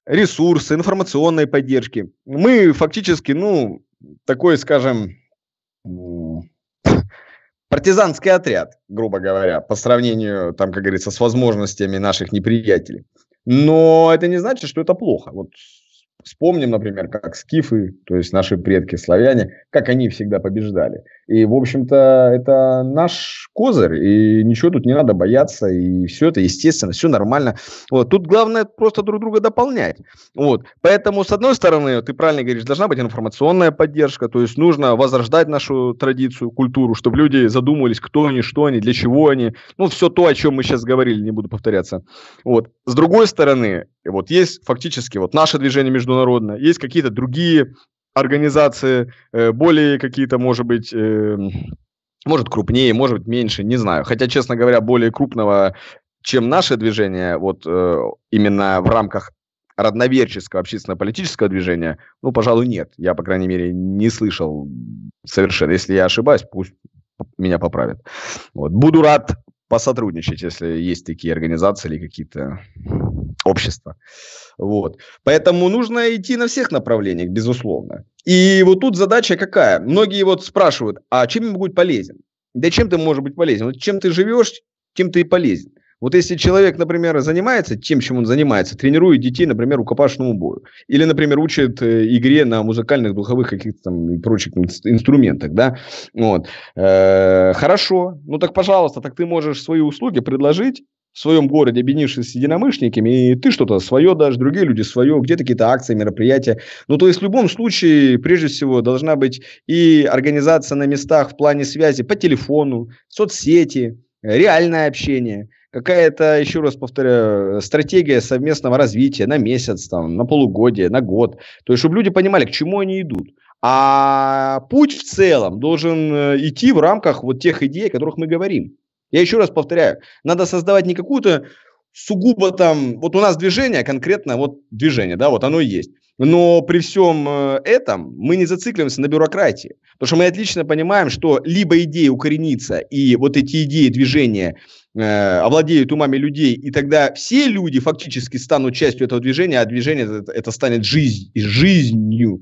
Ресурсы, информационной поддержки. Мы фактически, ну, такой, скажем, партизанский отряд, грубо говоря, по сравнению, там, как говорится, с возможностями наших неприятелей. Но это не значит, что это плохо. Вот вспомним, например, как скифы, то есть наши предки славяне, как они всегда побеждали. И, в общем-то, это наш козырь, и ничего тут не надо бояться, и все это естественно, все нормально. Вот. Тут главное просто друг друга дополнять. Вот. Поэтому, с одной стороны, ты правильно говоришь, должна быть информационная поддержка, то есть нужно возрождать нашу традицию, культуру, чтобы люди задумывались, кто они, что они, для чего они. Ну, все то, о чем мы сейчас говорили, не буду повторяться. Вот. С другой стороны, вот есть фактически вот наше движение международное, есть какие-то другие организации э, более какие-то, может быть, э, может крупнее, может быть меньше, не знаю. Хотя, честно говоря, более крупного, чем наше движение, вот э, именно в рамках родноверческого общественно-политического движения, ну, пожалуй, нет. Я, по крайней мере, не слышал совершенно. Если я ошибаюсь, пусть меня поправят. Вот. Буду рад посотрудничать, если есть такие организации или какие-то общества. Вот. Поэтому нужно идти на всех направлениях, безусловно. И вот тут задача какая? Многие вот спрашивают, а чем я могу полезен? Да чем ты можешь быть полезен? Вот чем ты живешь, тем ты и полезен. Вот если человек, например, занимается тем, чем он занимается, тренирует детей, например, рукопашному бою, или, например, учит э, игре на музыкальных, духовых каких-то там и прочих инструментах, да, вот, э -э хорошо, ну так, пожалуйста, так ты можешь свои услуги предложить в своем городе объединившись с единомышленниками, и ты что-то свое дашь, другие люди свое, где-то какие-то акции, мероприятия. Ну, то есть в любом случае, прежде всего, должна быть и организация на местах в плане связи по телефону, соцсети, реальное общение – какая-то, еще раз повторяю, стратегия совместного развития на месяц, там, на полугодие, на год. То есть, чтобы люди понимали, к чему они идут. А путь в целом должен э, идти в рамках вот тех идей, о которых мы говорим. Я еще раз повторяю, надо создавать не какую-то сугубо там, вот у нас движение, а конкретно вот движение, да, вот оно и есть. Но при всем э, этом мы не зацикливаемся на бюрократии, потому что мы отлично понимаем, что либо идея укоренится, и вот эти идеи движения э, овладеют умами людей, и тогда все люди фактически станут частью этого движения, а движение это, это станет жизнь, жизнью,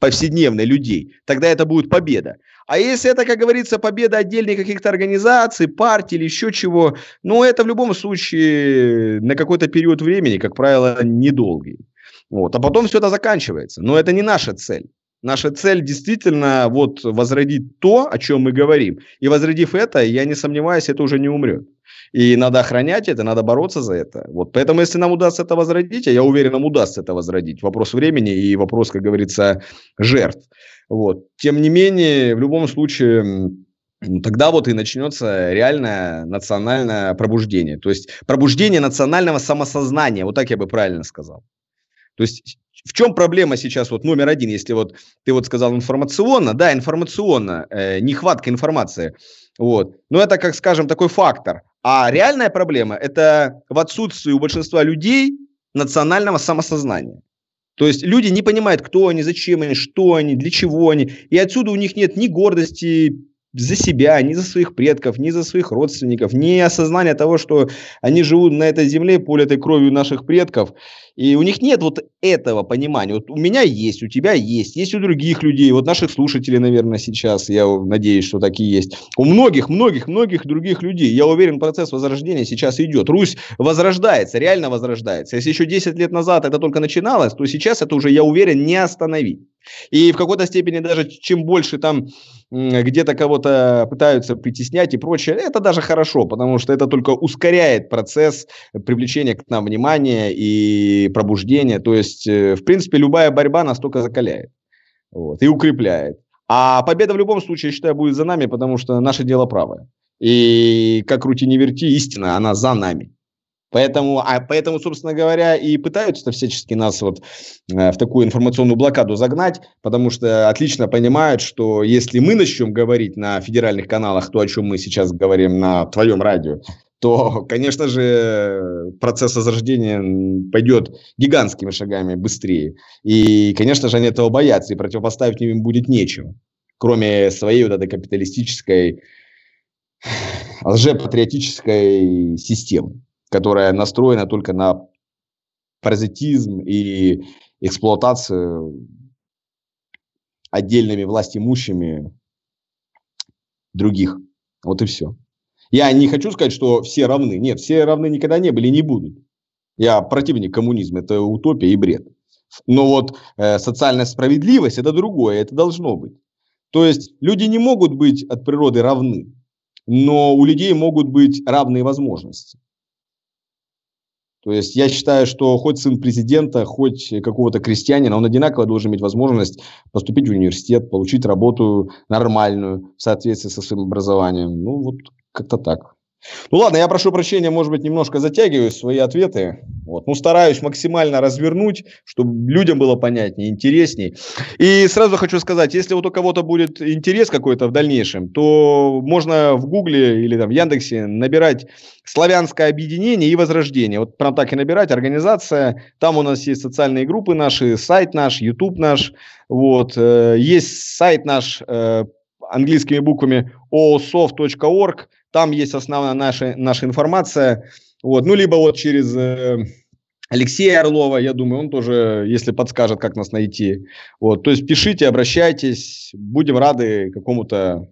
повседневной людей, тогда это будет победа. А если это, как говорится, победа отдельной каких-то организаций, партий или еще чего, ну, это в любом случае на какой-то период времени, как правило, недолгий. Вот. А потом все это заканчивается. Но это не наша цель. Наша цель действительно вот возродить то, о чем мы говорим. И возродив это, я не сомневаюсь, это уже не умрет. И надо охранять это, надо бороться за это. Вот. Поэтому, если нам удастся это возродить, а я уверен, нам удастся это возродить, вопрос времени и вопрос, как говорится, жертв. Вот. Тем не менее, в любом случае, ну, тогда вот и начнется реальное национальное пробуждение. То есть пробуждение национального самосознания, вот так я бы правильно сказал. То есть в чем проблема сейчас вот номер один, если вот ты вот сказал информационно, да, информационно, э, нехватка информации – вот. Но ну, это, как скажем, такой фактор. А реальная проблема – это в отсутствии у большинства людей национального самосознания. То есть люди не понимают, кто они, зачем они, что они, для чего они. И отсюда у них нет ни гордости за себя, не за своих предков, не за своих родственников, не осознание того, что они живут на этой земле, поле этой кровью наших предков. И у них нет вот этого понимания. Вот у меня есть, у тебя есть, есть у других людей, вот наших слушателей, наверное, сейчас, я надеюсь, что такие есть. У многих, многих, многих других людей. Я уверен, процесс возрождения сейчас идет. Русь возрождается, реально возрождается. Если еще 10 лет назад это только начиналось, то сейчас это уже, я уверен, не остановить. И в какой-то степени даже чем больше там где-то кого-то пытаются притеснять и прочее. Это даже хорошо, потому что это только ускоряет процесс привлечения к нам внимания и пробуждения. То есть, э, в принципе, любая борьба настолько закаляет вот, и укрепляет. А победа в любом случае, я считаю, будет за нами, потому что наше дело правое. И как крути не верти, истина, она за нами. Поэтому, а поэтому, собственно говоря, и пытаются всячески нас вот э, в такую информационную блокаду загнать, потому что отлично понимают, что если мы начнем говорить на федеральных каналах то, о чем мы сейчас говорим на твоем радио, то, конечно же, процесс возрождения пойдет гигантскими шагами быстрее. И, конечно же, они этого боятся, и противопоставить им будет нечего, кроме своей вот этой капиталистической лжепатриотической системы которая настроена только на паразитизм и эксплуатацию отдельными властимущими других. Вот и все. Я не хочу сказать, что все равны. Нет, все равны никогда не были и не будут. Я противник коммунизма, это утопия и бред. Но вот э, социальная справедливость – это другое, это должно быть. То есть люди не могут быть от природы равны, но у людей могут быть равные возможности. То есть я считаю, что хоть сын президента, хоть какого-то крестьянина, он одинаково должен иметь возможность поступить в университет, получить работу нормальную в соответствии со своим образованием. Ну вот как-то так. Ну ладно, я прошу прощения, может быть, немножко затягиваю свои ответы. Вот. Ну, стараюсь максимально развернуть, чтобы людям было понятнее, интересней. И сразу хочу сказать, если вот у кого-то будет интерес какой-то в дальнейшем, то можно в Гугле или там в Яндексе набирать «Славянское объединение и возрождение». Вот прям так и набирать, организация. Там у нас есть социальные группы наши, сайт наш, YouTube наш. Вот. Э, есть сайт наш э, английскими буквами oosoft.org там есть основная наша, наша информация. Вот. Ну, либо вот через э, Алексея Орлова, я думаю, он тоже, если подскажет, как нас найти. Вот. То есть пишите, обращайтесь, будем рады какому-то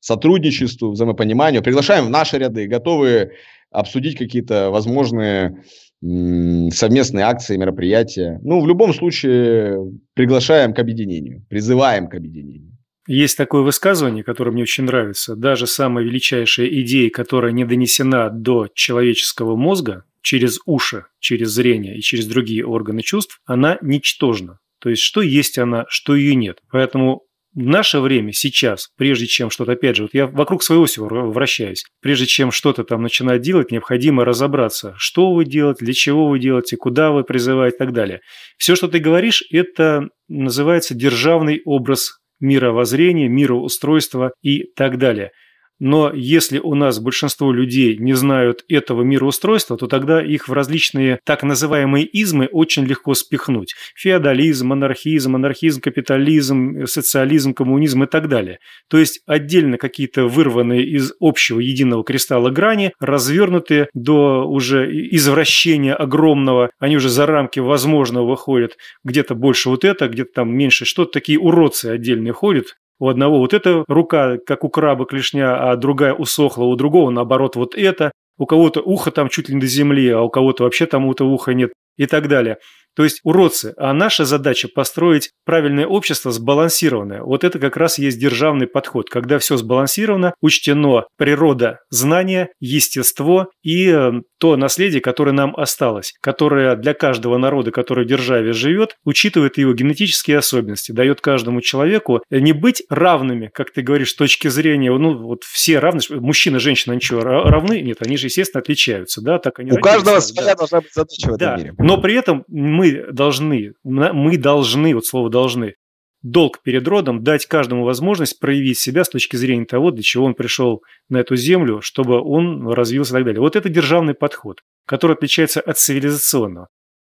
сотрудничеству, взаимопониманию. Приглашаем в наши ряды, готовы обсудить какие-то возможные совместные акции, мероприятия. Ну, в любом случае, приглашаем к объединению, призываем к объединению. Есть такое высказывание, которое мне очень нравится. Даже самая величайшая идея, которая не донесена до человеческого мозга, через уши, через зрение и через другие органы чувств, она ничтожна. То есть, что есть она, что ее нет. Поэтому в наше время, сейчас, прежде чем что-то, опять же, вот я вокруг своего всего вращаюсь, прежде чем что-то там начинать делать, необходимо разобраться, что вы делаете, для чего вы делаете, куда вы призываете и так далее. Все, что ты говоришь, это называется державный образ мировоззрения, мироустройства и так далее – но если у нас большинство людей не знают этого мироустройства, то тогда их в различные так называемые измы очень легко спихнуть. Феодализм, анархизм, анархизм, капитализм, социализм, коммунизм и так далее. То есть отдельно какие-то вырванные из общего единого кристалла грани, развернутые до уже извращения огромного, они уже за рамки возможного выходят. Где-то больше вот это, где-то там меньше что-то. Такие уродцы отдельные ходят, у одного вот эта рука, как у краба клешня, а другая усохла, у другого, наоборот, вот это, у кого-то ухо там чуть ли не до земли, а у кого-то вообще там у-то уха нет и так далее то есть уродцы. А наша задача построить правильное общество сбалансированное. Вот это как раз есть державный подход, когда все сбалансировано, учтено природа, знания, естество и э, то наследие, которое нам осталось, которое для каждого народа, который в державе живет, учитывает его генетические особенности, дает каждому человеку э, не быть равными, как ты говоришь, с точки зрения, ну вот все равны, мужчина, женщина, ничего равны, нет, они же, естественно, отличаются, да, так они У каждого своя да. должна быть задача в этом да. мире. Но при этом мы должны, мы должны, вот слово «должны», долг перед родом дать каждому возможность проявить себя с точки зрения того, для чего он пришел на эту землю, чтобы он развился и так далее. Вот это державный подход, который отличается от цивилизационного.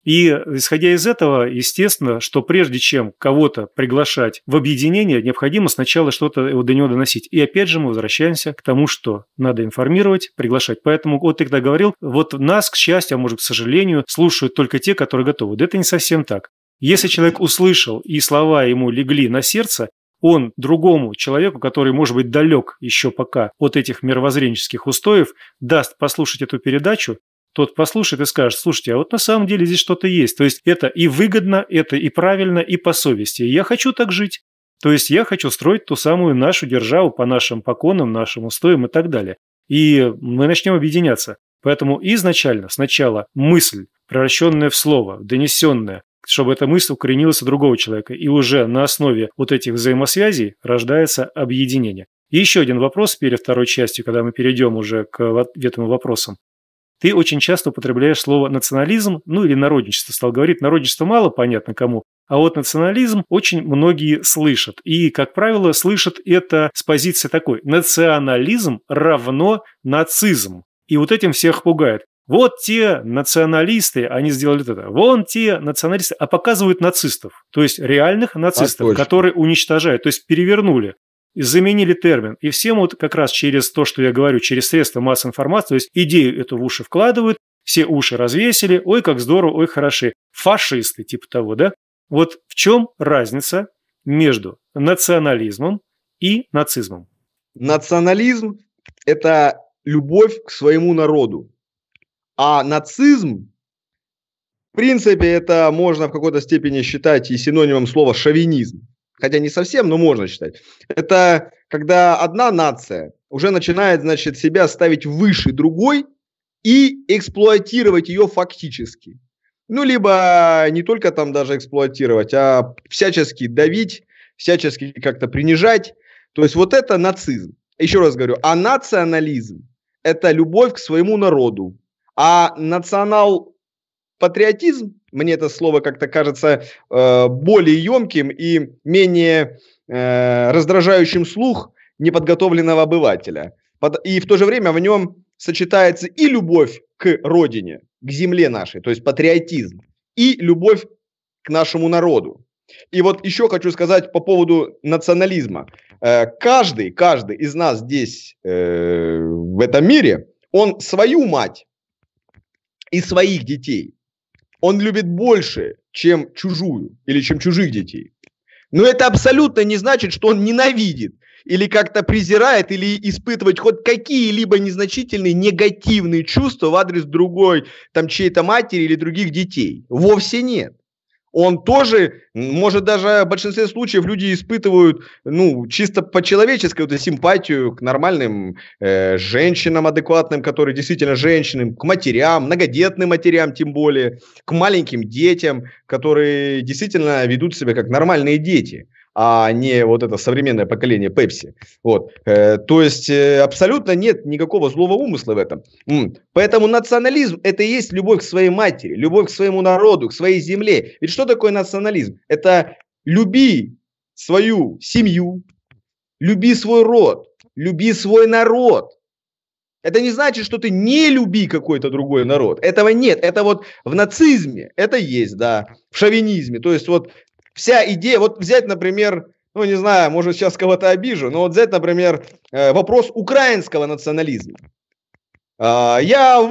И исходя из этого, естественно, что прежде чем кого-то приглашать в объединение, необходимо сначала что-то до него доносить. И опять же мы возвращаемся к тому, что надо информировать, приглашать. Поэтому вот ты когда говорил, вот нас, к счастью, а может, к сожалению, слушают только те, которые готовы. Да это не совсем так. Если человек услышал и слова ему легли на сердце, он другому человеку, который, может быть, далек еще пока от этих мировоззренческих устоев, даст послушать эту передачу, тот послушает и скажет, слушайте, а вот на самом деле здесь что-то есть. То есть это и выгодно, это и правильно, и по совести. я хочу так жить. То есть я хочу строить ту самую нашу державу по нашим поконам, нашим устоям и так далее. И мы начнем объединяться. Поэтому изначально, сначала мысль, превращенная в слово, донесенная, чтобы эта мысль укоренилась у другого человека. И уже на основе вот этих взаимосвязей рождается объединение. И еще один вопрос перед второй частью, когда мы перейдем уже к этому вопросам. Ты очень часто употребляешь слово «национализм», ну или «народничество» стал говорить. Народничество мало понятно кому, а вот национализм очень многие слышат. И, как правило, слышат это с позиции такой «национализм равно нацизм». И вот этим всех пугает. Вот те националисты, они сделали это. Вон те националисты, а показывают нацистов. То есть реальных нацистов, а которые уничтожают. То есть перевернули. И заменили термин. И всем вот как раз через то, что я говорю, через средства массовой информации, то есть идею эту в уши вкладывают, все уши развесили, ой, как здорово, ой, хороши. Фашисты типа того, да? Вот в чем разница между национализмом и нацизмом? Национализм – это любовь к своему народу. А нацизм, в принципе, это можно в какой-то степени считать и синонимом слова «шовинизм» хотя не совсем, но можно считать, это когда одна нация уже начинает, значит, себя ставить выше другой и эксплуатировать ее фактически. Ну, либо не только там даже эксплуатировать, а всячески давить, всячески как-то принижать. То есть вот это нацизм. Еще раз говорю, а национализм – это любовь к своему народу. А национал-патриотизм мне это слово как-то кажется э, более емким и менее э, раздражающим слух неподготовленного обывателя. И в то же время в нем сочетается и любовь к родине, к земле нашей, то есть патриотизм, и любовь к нашему народу. И вот еще хочу сказать по поводу национализма. Э, каждый, каждый из нас здесь, э, в этом мире, он свою мать и своих детей он любит больше, чем чужую или чем чужих детей. Но это абсолютно не значит, что он ненавидит или как-то презирает, или испытывает хоть какие-либо незначительные негативные чувства в адрес другой, там, чьей-то матери или других детей. Вовсе нет он тоже, может, даже в большинстве случаев люди испытывают, ну, чисто по-человечески вот, симпатию к нормальным э, женщинам адекватным, которые действительно женщины, к матерям, многодетным матерям тем более, к маленьким детям, которые действительно ведут себя как нормальные дети а не вот это современное поколение Пепси. Вот. Э, то есть э, абсолютно нет никакого злого умысла в этом. Поэтому национализм – это и есть любовь к своей матери, любовь к своему народу, к своей земле. Ведь что такое национализм? Это люби свою семью, люби свой род, люби свой народ. Это не значит, что ты не люби какой-то другой народ. Этого нет. Это вот в нацизме это есть, да, в шовинизме. То есть вот вся идея, вот взять, например, ну, не знаю, может, сейчас кого-то обижу, но вот взять, например, э, вопрос украинского национализма. А, я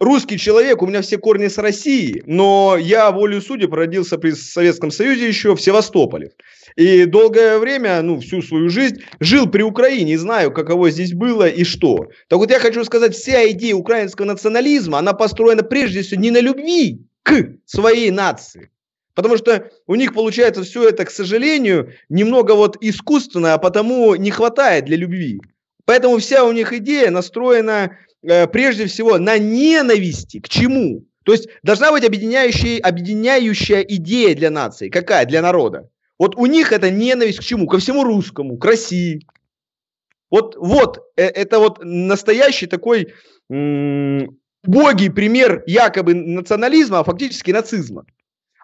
русский человек, у меня все корни с России, но я волю судеб родился при Советском Союзе еще в Севастополе. И долгое время, ну, всю свою жизнь жил при Украине, и знаю, каково здесь было и что. Так вот я хочу сказать, вся идея украинского национализма, она построена прежде всего не на любви к своей нации, Потому что у них получается все это, к сожалению, немного вот искусственно, а потому не хватает для любви. Поэтому вся у них идея настроена э, прежде всего на ненависти. К чему? То есть должна быть объединяющая, объединяющая идея для нации. Какая? Для народа. Вот у них это ненависть к чему? Ко всему русскому, к России. Вот, вот э, это вот настоящий такой м- убогий пример якобы национализма, а фактически нацизма.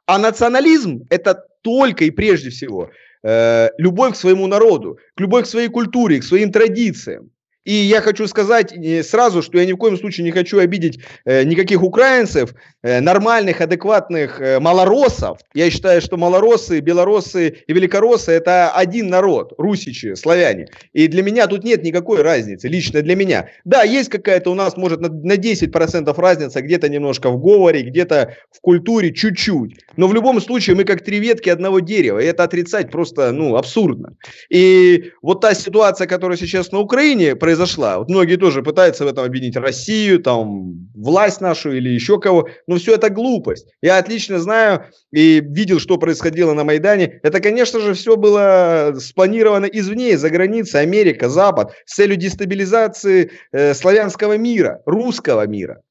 А национализм – это только и прежде всего э, любовь к своему народу, к любовь к своей культуре, к своим традициям. И я хочу сказать э, сразу, что я ни в коем случае не хочу обидеть э, никаких украинцев, э, нормальных, адекватных малоросов. Я считаю, что малоросы, белоросы и великоросы – это один народ, русичи, славяне. И для меня тут нет никакой разницы, лично для меня. Да, есть какая-то у нас, может, на 10% разница, где-то немножко в говоре, где-то в культуре, чуть-чуть. Но в любом случае мы как три ветки одного дерева, и это отрицать просто, ну, абсурдно. И вот та ситуация, которая сейчас на Украине произошла, произошла. Вот многие тоже пытаются в этом обвинить Россию, там, власть нашу или еще кого, но все это глупость. Я отлично знаю и видел, что происходило на Майдане. Это, конечно же, все было спланировано извне, за границей, Америка, Запад, с целью дестабилизации э, славянского мира, русского мира.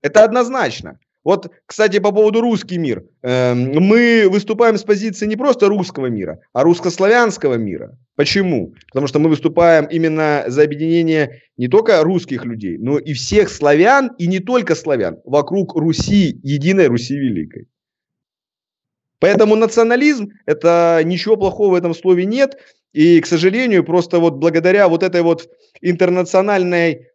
Это однозначно. Вот, кстати, по поводу русский мир. Эм, мы выступаем с позиции не просто русского мира, а русско-славянского мира. Почему? Потому что мы выступаем именно за объединение не только русских людей, но и всех славян, и не только славян, вокруг Руси, единой Руси Великой. Поэтому национализм, это ничего плохого в этом слове нет. И, к сожалению, просто вот благодаря вот этой вот интернациональной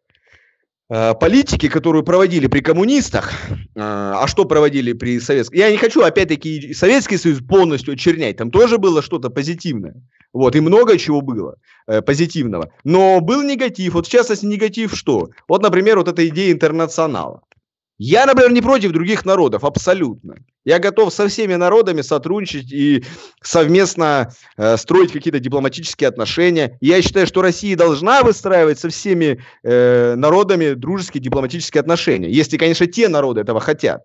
Э, политики, которую проводили при коммунистах, э, а что проводили при Советском... Я не хочу, опять-таки, Советский Союз полностью очернять. Там тоже было что-то позитивное. Вот, и много чего было э, позитивного. Но был негатив. Вот, в частности, негатив что? Вот, например, вот эта идея интернационала. Я, например, не против других народов, абсолютно. Я готов со всеми народами сотрудничать и совместно э, строить какие-то дипломатические отношения. я считаю, что Россия должна выстраивать со всеми э, народами дружеские дипломатические отношения, если, конечно, те народы этого хотят.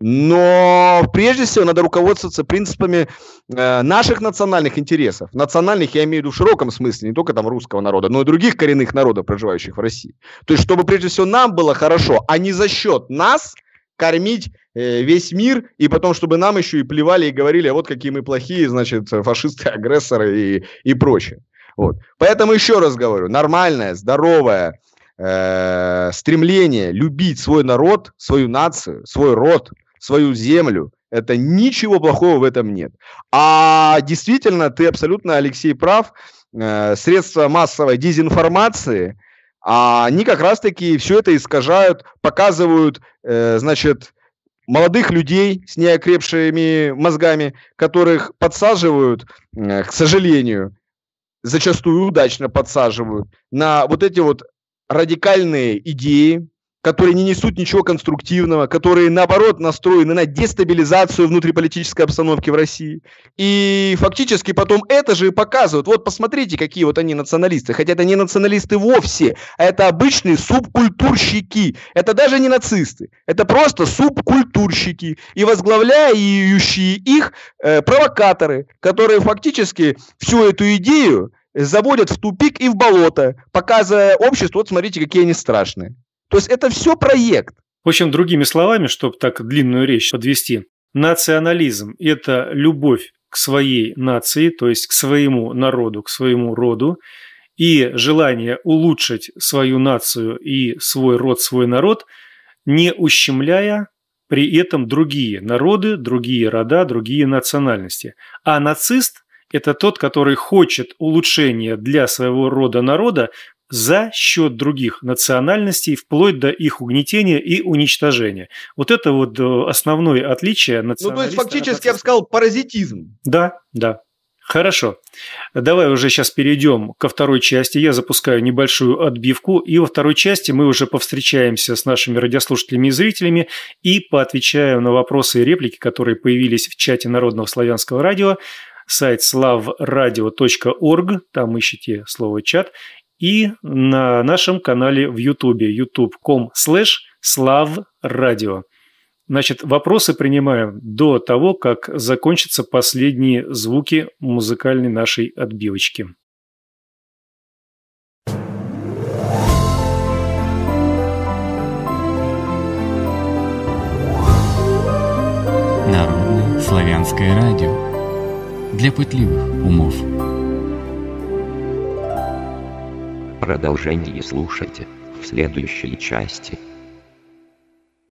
Но прежде всего надо руководствоваться принципами э, наших национальных интересов. Национальных я имею в виду в широком смысле, не только там русского народа, но и других коренных народов, проживающих в России. То есть, чтобы прежде всего нам было хорошо, а не за счет нас кормить э, весь мир, и потом, чтобы нам еще и плевали и говорили, а вот какие мы плохие, значит, фашисты, агрессоры и, и прочее. Вот. Поэтому еще раз говорю, нормальное, здоровое э, стремление любить свой народ, свою нацию, свой род – свою землю. Это ничего плохого в этом нет. А действительно, ты абсолютно, Алексей, прав. Э, средства массовой дезинформации, они как раз-таки все это искажают, показывают, э, значит, молодых людей с неокрепшими мозгами, которых подсаживают, э, к сожалению, зачастую удачно подсаживают на вот эти вот радикальные идеи, которые не несут ничего конструктивного, которые, наоборот, настроены на дестабилизацию внутриполитической обстановки в России. И фактически потом это же и показывают. Вот посмотрите, какие вот они националисты. Хотя это не националисты вовсе, а это обычные субкультурщики. Это даже не нацисты. Это просто субкультурщики. И возглавляющие их э, провокаторы, которые фактически всю эту идею заводят в тупик и в болото, показывая обществу, вот смотрите, какие они страшные. То есть это все проект. В общем, другими словами, чтобы так длинную речь подвести, национализм – это любовь к своей нации, то есть к своему народу, к своему роду, и желание улучшить свою нацию и свой род, свой народ, не ущемляя при этом другие народы, другие рода, другие национальности. А нацист – это тот, который хочет улучшения для своего рода народа за счет других национальностей, вплоть до их угнетения и уничтожения. Вот это вот э, основное отличие националиста. Ну, то есть, фактически, я бы сказал, паразитизм. Да, да. Хорошо. Давай уже сейчас перейдем ко второй части. Я запускаю небольшую отбивку. И во второй части мы уже повстречаемся с нашими радиослушателями и зрителями и поотвечаем на вопросы и реплики, которые появились в чате Народного славянского радио сайт slavradio.org, там ищите слово «чат», и на нашем канале в YouTube, youtube.com slash slavradio. Значит, вопросы принимаем до того, как закончатся последние звуки музыкальной нашей отбивочки. Народное славянское радио для пытливых умов. Продолжение слушайте в следующей части.